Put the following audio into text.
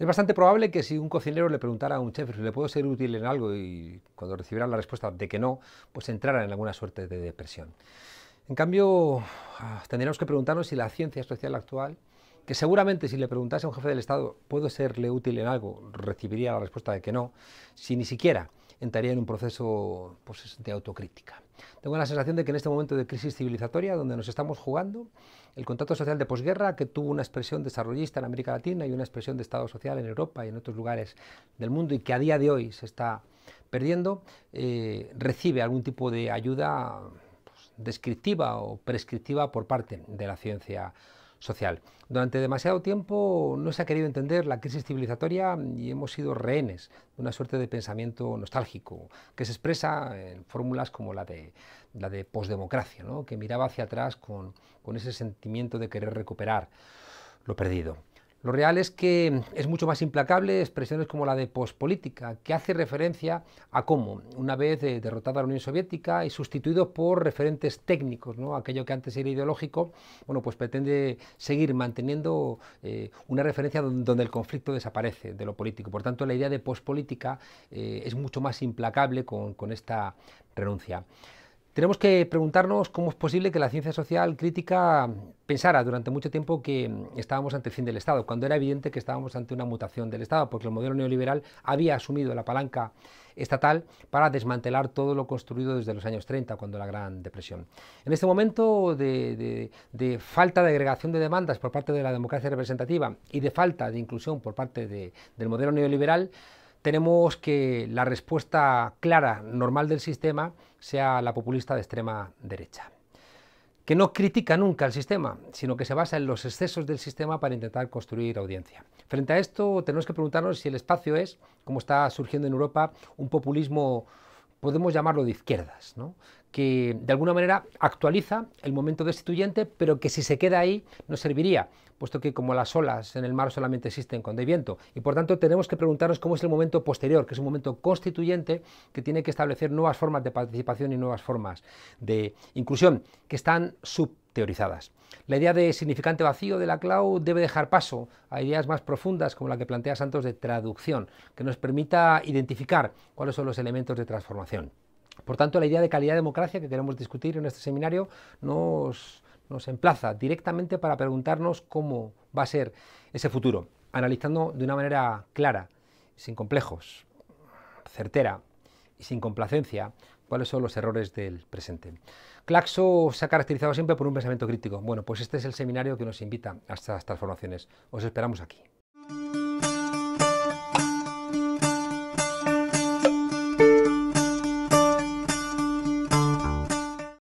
Es bastante probable que si un cocinero le preguntara a un chef si le puedo ser útil en algo y cuando recibiera la respuesta de que no, pues entrara en alguna suerte de depresión. En cambio, ah, tendríamos que preguntarnos si la ciencia social actual, que seguramente si le preguntase a un jefe del Estado, ¿puedo serle útil en algo?, recibiría la respuesta de que no, si ni siquiera entraría en un proceso pues, de autocrítica. Tengo la sensación de que en este momento de crisis civilizatoria, donde nos estamos jugando, el contrato social de posguerra, que tuvo una expresión desarrollista en América Latina y una expresión de Estado social en Europa y en otros lugares del mundo, y que a día de hoy se está perdiendo, eh, recibe algún tipo de ayuda pues, descriptiva o prescriptiva por parte de la ciencia social. Durante demasiado tiempo no se ha querido entender la crisis civilizatoria y hemos sido rehenes de una suerte de pensamiento nostálgico que se expresa en fórmulas como la de, la de posdemocracia, que miraba hacia atrás con ese sentimiento de querer recuperar lo perdido. Lo real es que es mucho más implacable expresiones como la de pospolítica, que hace referencia a cómo, una vez eh, derrotada la Unión Soviética y sustituido por referentes técnicos, ¿no? aquello que antes era ideológico, bueno, pues pretende seguir manteniendo eh, una referencia donde el conflicto desaparece de lo político. Por tanto, la idea de pospolítica eh, es mucho más implacable con esta renuncia. Tenemos que preguntarnos cómo es posible que la ciencia social crítica pensara durante mucho tiempo que mm, estábamos ante el fin del Estado, cuando era evidente que estábamos ante una mutación del Estado, porque el modelo neoliberal había asumido la palanca estatal para desmantelar todo lo construido desde los años 30, cuando la Gran Depresión. En este momento de, falta de agregación de demandas por parte de la democracia representativa y de falta de inclusión por parte del modelo neoliberal, tenemos que la respuesta clara, normal del sistema, sea la populista de extrema derecha, que no critica nunca el sistema, sino que se basa en los excesos del sistema para intentar construir audiencia. Frente a esto, tenemos que preguntarnos si el espacio es, como está surgiendo en Europa, un populismo, podemos llamarlo de izquierdas, ¿no? que de alguna manera actualiza el momento destituyente, pero que si se queda ahí no serviría, puesto que como las olas en el mar solamente existen cuando hay viento. Y por tanto tenemos que preguntarnos cómo es el momento posterior, que es un momento constituyente que tiene que establecer nuevas formas de participación y nuevas formas de inclusión, que están subteorizadas. La idea de significante vacío de la cloud debe dejar paso a ideas más profundas como la que plantea Santos de traducción, que nos permita identificar cuáles son los elementos de transformación. Por tanto, la idea de calidad-democracia que queremos discutir en este seminario nos, nos emplaza directamente para preguntarnos cómo va a ser ese futuro, analizando de una manera clara, sin complejos, certera y sin complacencia cuáles son los errores del presente. Claxo se ha caracterizado siempre por un pensamiento crítico. Bueno, pues este es el seminario que nos invita a estas transformaciones. Os esperamos aquí.